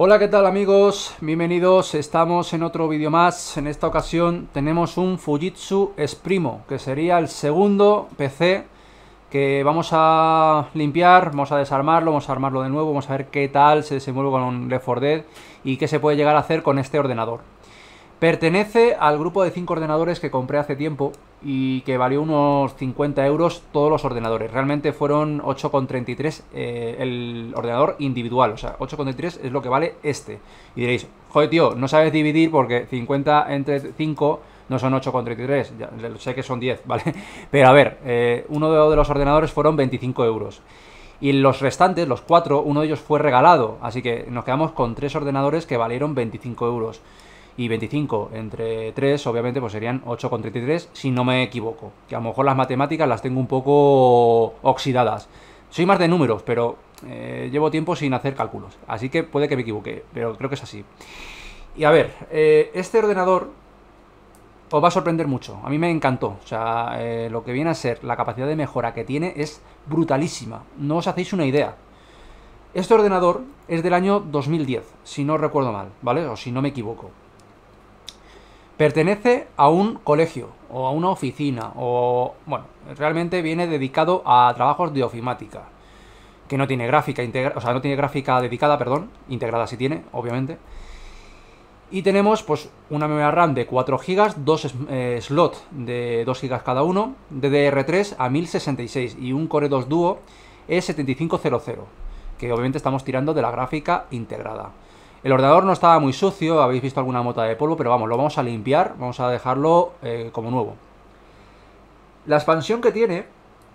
Hola, ¿qué tal amigos? Bienvenidos, estamos en otro vídeo más. En esta ocasión tenemos un Fujitsu Esprimo, que sería el segundo PC que vamos a limpiar, vamos a desarmarlo, vamos a armarlo de nuevo, vamos a ver qué tal se desenvuelve con Left 4 Dead y qué se puede llegar a hacer con este ordenador. Pertenece al grupo de 5 ordenadores que compré hace tiempo y que valió unos 50 euros todos los ordenadores. Realmente fueron 8,33 eh, el ordenador individual, o sea, 8,33 es lo que vale este. Y diréis, joder tío, no sabes dividir porque 50 entre 5 no son 8,33, ya sé que son 10, ¿vale? Pero a ver, eh, uno de los ordenadores fueron 25 euros. Y los restantes, los 4, uno de ellos fue regalado, así que nos quedamos con 3 ordenadores que valieron 25 euros y 25 entre 3, obviamente, pues serían 8,33 si no me equivoco. Que a lo mejor las matemáticas las tengo un poco oxidadas. Soy más de números, pero eh, llevo tiempo sin hacer cálculos. Así que puede que me equivoque, pero creo que es así. Y a ver, eh, este ordenador os va a sorprender mucho. A mí me encantó. O sea, eh, lo que viene a ser la capacidad de mejora que tiene es brutalísima. No os hacéis una idea. Este ordenador es del año 2010, si no recuerdo mal, ¿vale? O si no me equivoco. Pertenece a un colegio o a una oficina o, bueno, realmente viene dedicado a trabajos de ofimática, que no tiene gráfica integrada, o sea, no tiene gráfica dedicada, perdón, integrada si tiene, obviamente. Y tenemos pues una memoria RAM de 4 GB, dos eh, slots de 2 GB cada uno, DDR3 a 1066 y un Core 2 Duo E7500, que obviamente estamos tirando de la gráfica integrada. El ordenador no estaba muy sucio, habéis visto alguna mota de polvo, pero vamos, lo vamos a limpiar, vamos a dejarlo eh, como nuevo. La expansión que tiene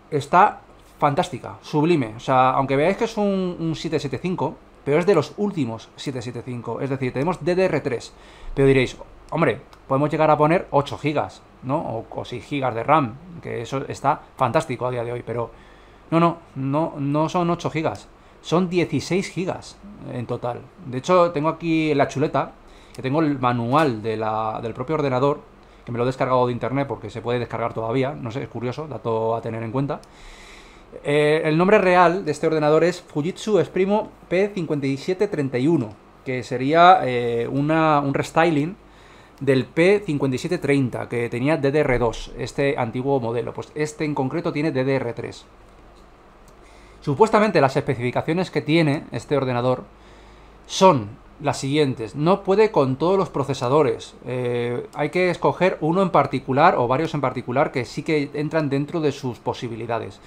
está fantástica, sublime. O sea, aunque veáis que es un, 775, pero es de los últimos 775. Es decir, tenemos DDR3. Pero diréis, hombre, podemos llegar a poner 8 GB, ¿no? O, 6 GB de RAM, que eso está fantástico a día de hoy, pero no, no, no, no son 8 GB son 16 gigas en total. De hecho, tengo aquí la chuleta, que tengo el manual de del propio ordenador, que me lo he descargado de internet porque se puede descargar todavía, no sé, es curioso, dato a tener en cuenta. Eh, el nombre real de este ordenador es Fujitsu Esprimo P5731, que sería eh, una, un restyling del P5730 que tenía DDR2, este antiguo modelo. Pues este en concreto tiene DDR3. Supuestamente las especificaciones que tiene este ordenador son las siguientes. No puede con todos los procesadores. Eh, hay que escoger uno en particular o varios en particular que sí que entran dentro de sus posibilidades.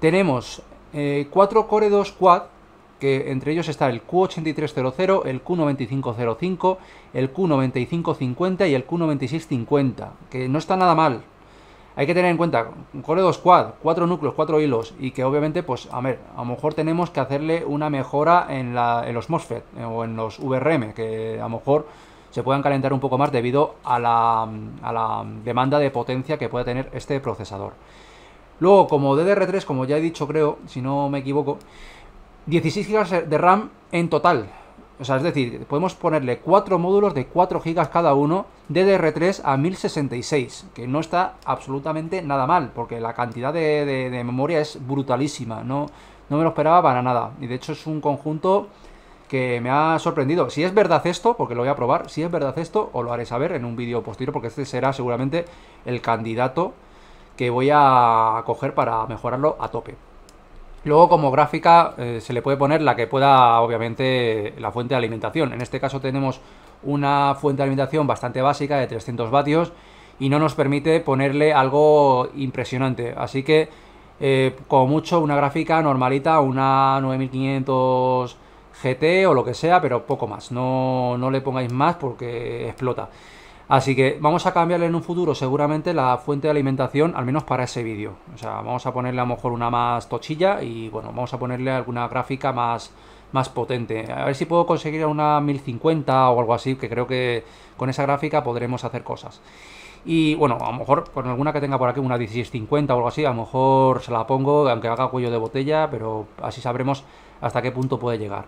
Tenemos eh, cuatro Core 2 Quad, que entre ellos está el Q8300, el Q9505, el Q9550 y el Q9650, que no está nada mal hay que tener en cuenta, Core 2 Quad, cuatro núcleos, cuatro hilos, y que obviamente, pues, a ver, a lo mejor tenemos que hacerle una mejora en, la, en los MOSFET eh, o en los VRM, que a lo mejor se puedan calentar un poco más debido a la, a la demanda de potencia que pueda tener este procesador. Luego, como DDR3, como ya he dicho, creo, si no me equivoco, 16 GB de RAM en total. O sea, es decir, podemos ponerle cuatro módulos de 4 GB cada uno, DDR3 a 1066, que no está absolutamente nada mal, porque la cantidad de, memoria es brutalísima, no, no me lo esperaba para nada. Y de hecho es un conjunto que me ha sorprendido. Si es verdad esto, porque lo voy a probar, si es verdad esto, os lo haré saber en un vídeo posterior, porque este será seguramente el candidato que voy a coger para mejorarlo a tope. Luego como gráfica eh, se le puede poner la que pueda, obviamente, la fuente de alimentación. En este caso tenemos una fuente de alimentación bastante básica de 300 vatios y no nos permite ponerle algo impresionante. Así que, eh, como mucho, una gráfica normalita, una 9500 GT o lo que sea, pero poco más. No, no le pongáis más porque explota. Así que vamos a cambiarle en un futuro seguramente la fuente de alimentación, al menos para ese vídeo. O sea, vamos a ponerle a lo mejor una más tochilla y bueno, vamos a ponerle alguna gráfica más, más potente. A ver si puedo conseguir una 1050 o algo así, que creo que con esa gráfica podremos hacer cosas. Y bueno, a lo mejor con alguna que tenga por aquí, una 1650 o algo así, a lo mejor se la pongo, aunque haga cuello de botella, pero así sabremos hasta qué punto puede llegar.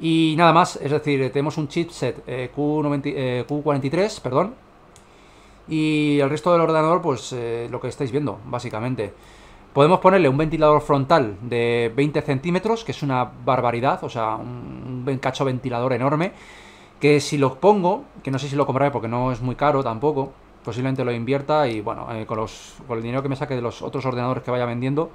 Y nada más, es decir, eh, tenemos un chipset eh, q eh, Q43, perdón, y el resto del ordenador, pues lo que estáis viendo, básicamente. Podemos ponerle un ventilador frontal de 20 centímetros, que es una barbaridad, o sea, un, un cacho ventilador enorme, que si lo pongo, que no sé si lo compraré porque no es muy caro tampoco, posiblemente lo invierta y bueno, con, los, con el dinero que me saque de los otros ordenadores que vaya vendiendo,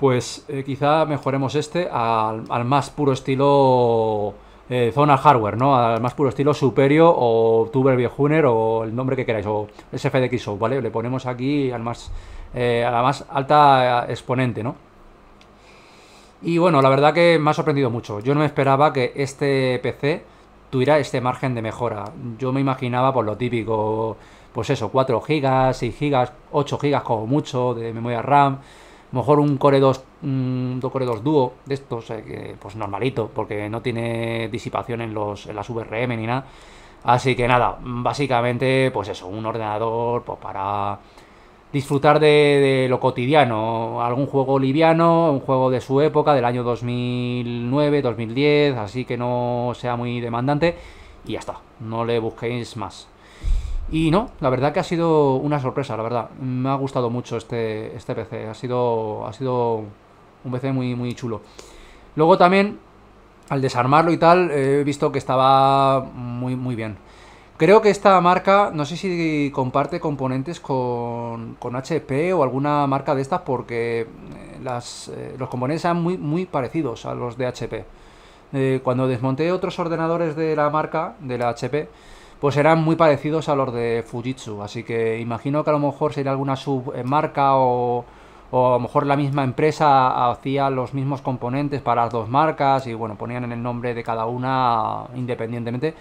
pues eh, quizá mejoremos este al, más puro estilo eh, zona hardware, ¿no? Al más puro estilo superior o Tuber Viejuner o el nombre que queráis, o SFDXO, ¿vale? Le ponemos aquí al más, eh, a la más alta exponente, ¿no? Y bueno, la verdad que me ha sorprendido mucho. Yo no me esperaba que este PC tuviera este margen de mejora. Yo me imaginaba por pues, lo típico, pues eso, 4 GB, 6 GB, 8 GB como mucho de memoria RAM mejor un Core 2, un Core 2 Duo de estos, eh, pues normalito, porque no tiene disipación en, los, las VRM ni nada. Así que nada, básicamente, pues eso, un ordenador pues para disfrutar de, lo cotidiano, algún juego liviano, un juego de su época, del año 2009, 2010, así que no sea muy demandante y ya está, no le busquéis más. Y no, la verdad que ha sido una sorpresa, la verdad. Me ha gustado mucho este, este PC. Ha sido, ha sido un PC muy, muy chulo. Luego también, al desarmarlo y tal, he visto que estaba muy, muy bien. Creo que esta marca, no sé si comparte componentes con, con HP o alguna marca de estas, porque eh, las, eh, los componentes son muy, muy parecidos a los de HP. Eh, cuando desmonté otros ordenadores de la marca, de la HP, pues serán muy parecidos a los de Fujitsu. Así que imagino que a lo mejor sería alguna submarca o, o a lo mejor la misma empresa hacía los mismos componentes para las dos marcas y bueno, ponían en el nombre de cada una independientemente.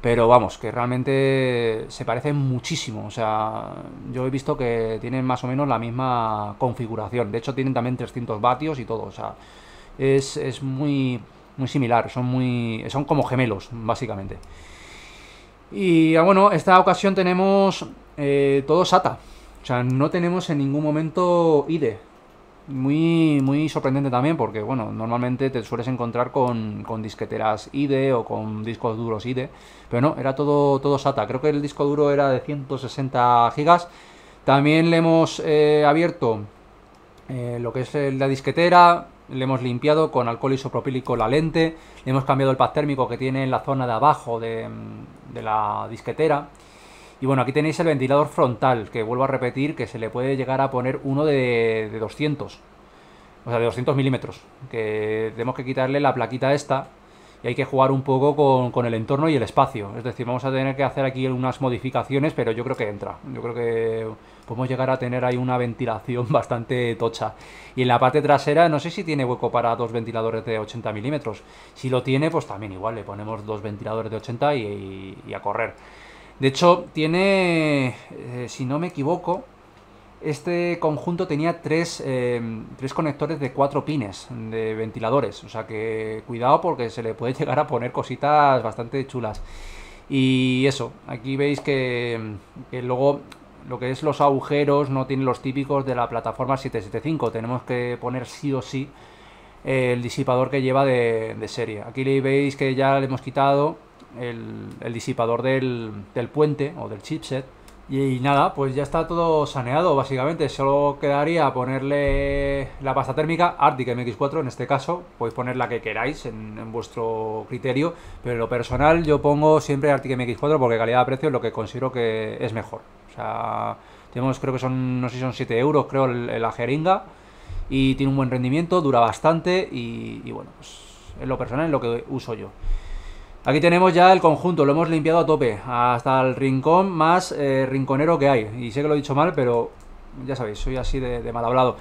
Pero vamos, que realmente se parecen muchísimo. O sea, yo he visto que tienen más o menos la misma configuración. De hecho, tienen también 300 vatios y todo. O sea, es, muy, muy similar. Son, muy, son como gemelos, básicamente. Y ah, bueno, esta ocasión tenemos eh, todo SATA. O sea, no tenemos en ningún momento IDE. Muy, muy sorprendente también porque, bueno, normalmente te sueles encontrar con, con disqueteras IDE o con discos duros IDE. Pero no, era todo, todo SATA. Creo que el disco duro era de 160 gigas. También le hemos eh, abierto eh, lo que es la disquetera, le hemos limpiado con alcohol isopropílico la lente, le hemos cambiado el pack térmico que tiene en la zona de abajo de, mm, de la disquetera. Y bueno, aquí tenéis el ventilador frontal, que vuelvo a repetir que se le puede llegar a poner uno de, 200, o sea, de 200 milímetros, que tenemos que quitarle la plaquita esta y hay que jugar un poco con, con, el entorno y el espacio. Es decir, vamos a tener que hacer aquí unas modificaciones, pero yo creo que entra. Yo creo que podemos llegar a tener ahí una ventilación bastante tocha. Y en la parte trasera, no sé si tiene hueco para dos ventiladores de 80 milímetros. Si lo tiene, pues también igual, le ponemos dos ventiladores de 80 y, a correr. De hecho, tiene, eh, si no me equivoco, este conjunto tenía eh, tres, conectores de cuatro pines de ventiladores. O sea que cuidado porque se le puede llegar a poner cositas bastante chulas. Y eso, aquí veis que, que luego lo que es los agujeros no tiene los típicos de la plataforma 775. Tenemos que poner sí o sí el disipador que lleva de, serie. Aquí le veis que ya le hemos quitado el, disipador del, del puente o del chipset y nada, pues ya está todo saneado, básicamente. Solo quedaría ponerle la pasta térmica Arctic MX4, en este caso. Podéis poner la que queráis en, vuestro criterio. Pero en lo personal yo pongo siempre Arctic MX4 porque calidad-precio es lo que considero que es mejor. O sea, tenemos, creo que son, no sé si son 7 euros, creo, la jeringa. Y tiene un buen rendimiento, dura bastante y, bueno, pues en lo personal es lo que uso yo. Aquí tenemos ya el conjunto, lo hemos limpiado a tope, hasta el rincón más eh, rinconero que hay. Y sé que lo he dicho mal, pero ya sabéis, soy así de, mal hablado.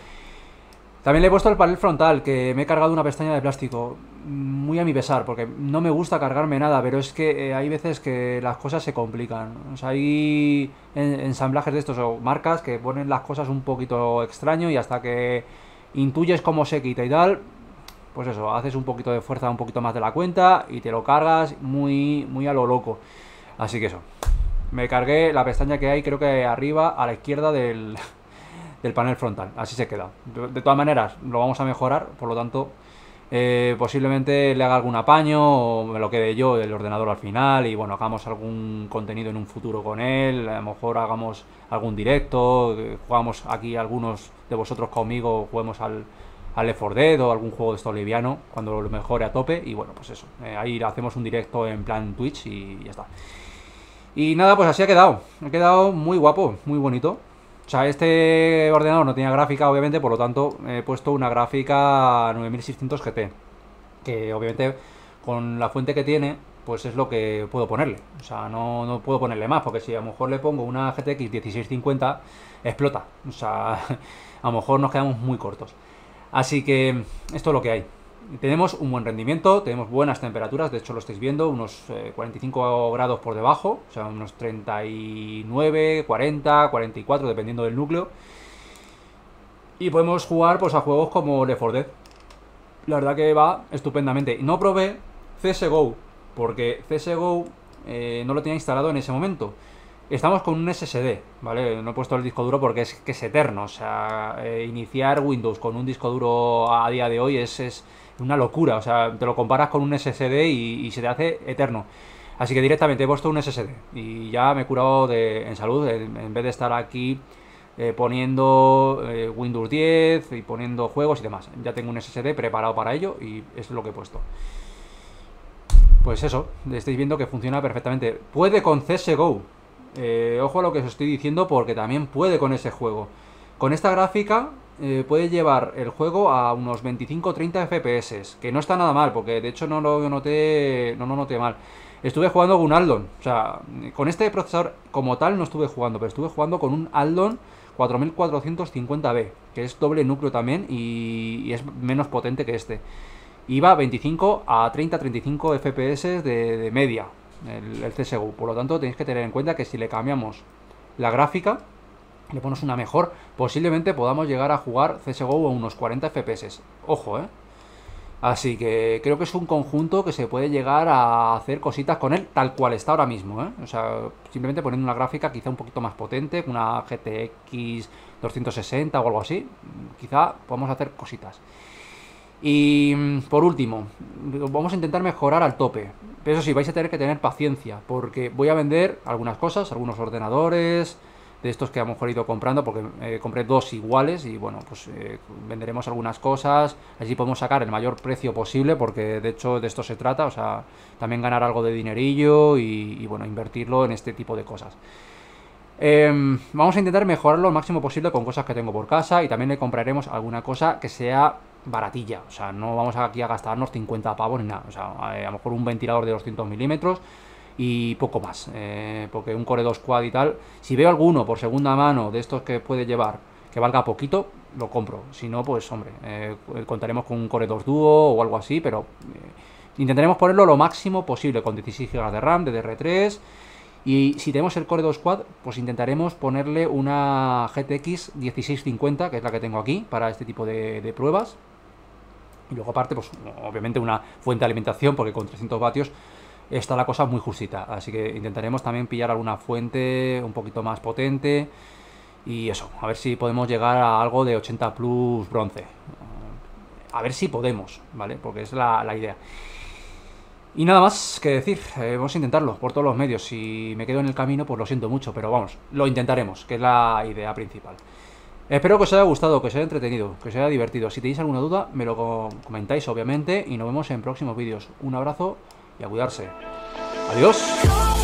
También le he puesto el panel frontal, que me he cargado una pestaña de plástico, muy a mi pesar, porque no me gusta cargarme nada, pero es que eh, hay veces que las cosas se complican. hay ensamblajes de estos o marcas que ponen las cosas un poquito extraño y hasta que intuyes cómo se quita y tal, pues eso, haces un poquito de fuerza, un poquito más de la cuenta y te lo cargas muy, muy a lo loco. Así que eso. Me cargué la pestaña que hay, creo que arriba, a la izquierda del, del panel frontal. Así se queda. De, todas maneras, lo vamos a mejorar, por lo tanto, eh, posiblemente le haga algún apaño o me lo quede yo el ordenador al final y bueno, hagamos algún contenido en un futuro con él. A lo mejor hagamos algún directo, eh, jugamos aquí algunos de vosotros conmigo, juguemos al a o algún juego de esto liviano cuando lo mejore a tope. Y bueno, pues eso. Eh, ahí hacemos un directo en plan Twitch y ya está. Y nada, pues así ha quedado. Ha quedado muy guapo, muy bonito. O sea, este ordenador no tenía gráfica, obviamente, por lo tanto he puesto una gráfica 9600 GT. Que obviamente con la fuente que tiene, pues es lo que puedo ponerle. O sea, no, no puedo ponerle más, porque si a lo mejor le pongo una GTX 1650, explota. O sea, a lo mejor nos quedamos muy cortos. Así que esto es lo que hay. Tenemos un buen rendimiento, tenemos buenas temperaturas, de hecho lo estáis viendo, unos 45 eh, grados por debajo, o sea, unos 39, 40, 44, dependiendo del núcleo. Y podemos jugar pues, a juegos como Left 4 Dead. La verdad que va estupendamente. No probé CSGO, porque CSGO eh, no lo tenía instalado en ese momento. Estamos con un SSD, ¿vale? No he puesto el disco duro porque es que es eterno. O sea, eh, iniciar Windows con un disco duro a día de hoy es, una locura. O sea, te lo comparas con un SSD y, se te hace eterno. Así que directamente he puesto un SSD y ya me he curado en salud. En, vez de estar aquí eh, poniendo eh, Windows 10 y poniendo juegos y demás. Ya tengo un SSD preparado para ello y es lo que he puesto. Pues eso, estáis viendo que funciona perfectamente. Puede con CSGO. Eh, ojo a lo que os estoy diciendo porque también puede con ese juego. Con esta gráfica eh, puede llevar el juego a unos 25-30 FPS, que no está nada mal, porque de hecho no lo noté, no, no noté mal. Estuve jugando con un Aldon, o sea, con este procesador como tal no estuve jugando, pero estuve jugando con un Aldon 4450B, que es doble núcleo también y, es menos potente que este. Iba 25 a 30-35 FPS de media, el, CS:GO, Por lo tanto, tenéis que tener en cuenta que si le cambiamos la gráfica, le ponemos una mejor, posiblemente podamos llegar a jugar CSGO a unos 40 FPS. Ojo, ¿eh? Así que creo que es un conjunto que se puede llegar a hacer cositas con él tal cual está ahora mismo. ¿eh? O sea, simplemente poniendo una gráfica quizá un poquito más potente, una GTX 260 o algo así, quizá podamos hacer cositas. Y mm, por último, vamos a intentar mejorar al tope. Pero eso sí, vais a tener que tener paciencia, porque voy a vender algunas cosas, algunos ordenadores, de estos que a lo mejor he ido comprando, porque eh, compré dos iguales y bueno, pues eh, venderemos algunas cosas, así podemos sacar el mayor precio posible, porque de hecho de esto se trata, o sea, también ganar algo de dinerillo y, bueno, invertirlo en este tipo de cosas. Em, vamos a intentar mejorarlo lo máximo posible con cosas que tengo por casa y también le compraremos alguna cosa que sea baratilla. O sea, no vamos aquí a gastarnos 50 pavos ni nada. O sea, eh, a, lo mejor un ventilador de 200 milímetros y poco más. Eh, porque un Core 2 Quad y tal, si veo alguno por segunda mano de estos que puede llevar que valga poquito, lo compro. Si no, pues hombre, eh, contaremos con un Core 2 Duo o algo así, pero intentaremos ponerlo lo máximo posible con 16 GB de RAM, de DDR3 y si tenemos el Core 2 Quad, pues intentaremos ponerle una GTX 1650, que es la que tengo aquí, para este tipo de, pruebas. Y luego aparte, pues obviamente una fuente de alimentación, porque con 300 vatios está la cosa muy justita. Así que intentaremos también pillar alguna fuente un poquito más potente. Y eso, a ver si podemos llegar a algo de 80 plus bronce. A ver si podemos, ¿vale? Porque es la idea. Y nada más que decir, eh, vamos a intentarlo por todos los medios. Si me quedo en el camino, pues lo siento mucho, pero vamos, lo intentaremos, que es la idea principal. Espero que os haya gustado, que os haya entretenido, que os haya divertido. Si tenéis alguna duda, me lo comentáis, obviamente, y nos vemos en próximos vídeos. Un abrazo y a cuidarse. Adiós.